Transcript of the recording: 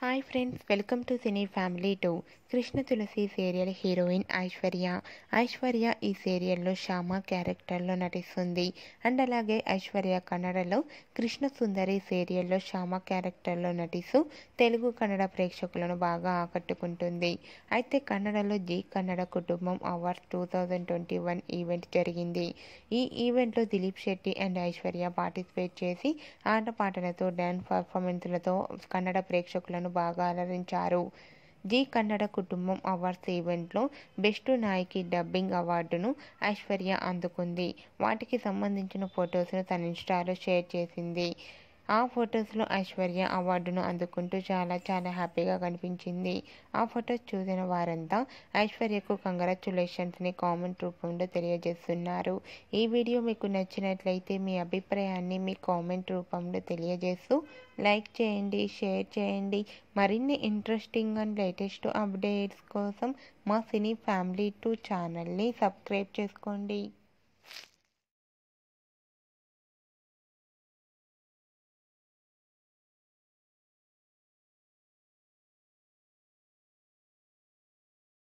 hi friends welcome to cine family two Krishna Tulasi serial heroine Aishwarya Aishwarya ఈ సీరియల్లో శ్యామ క్యారెక్టర్లో నటిస్తుంది అండ్ అలాగే ఐశ్వర్య కన్నడలో కృష్ణ సుందరి సీరియల్లో శ్యామ క్యారెక్టర్లో నటిస్తూ తెలుగు కన్నడ ప్రేక్షకులను బాగా ఆకట్టుకుంటుంది అయితే కన్నడలో జీ కన్నడ కుటుంబం awards two thousand twenty one event జరిగింది ఈ ఈవెంట్లో దిలీప్ శెట్టి అండ్ ఐశ్వర్య పార్టిసిపేట్ చేసి ఆటపాటలతో డ్యాన్స్ పర్ఫార్మెన్స్లతో కన్నడ ప్రేక్షకులను బాగా అలరించారు జీ కన్నడ కుటుంబం అవార్డ్స్ ఈవెంట్లో బెస్ట్ నాయకి డబ్బింగ్ అవార్డును ఐశ్వర్య అందుకుంది వాటికి సంబంధించిన ఫొటోస్ను తన ఇన్స్టాలో షేర్ చేసింది ఆ ఫొటోస్లో ఐశ్వర్య అవార్డును అందుకుంటూ చాలా చాలా హ్యాపీగా కనిపించింది ఆ ఫొటోస్ చూసిన వారంతా ఐశ్వర్యకు కంగ్రాచులేషన్స్ని కామెంట్ రూపంలో తెలియజేస్తున్నారు ఈ వీడియో మీకు నచ్చినట్లయితే మీ అభిప్రాయాన్ని మీ కామెంట్ రూపంలో తెలియజేస్తూ లైక్ చేయండి షేర్ చేయండి మరిన్ని ఇంట్రెస్టింగ్ అండ్ లేటెస్ట్ అప్డేట్స్ కోసం మా సినీ ఫ్యామిలీ టూ ఛానల్ని సబ్స్క్రైబ్ చేసుకోండి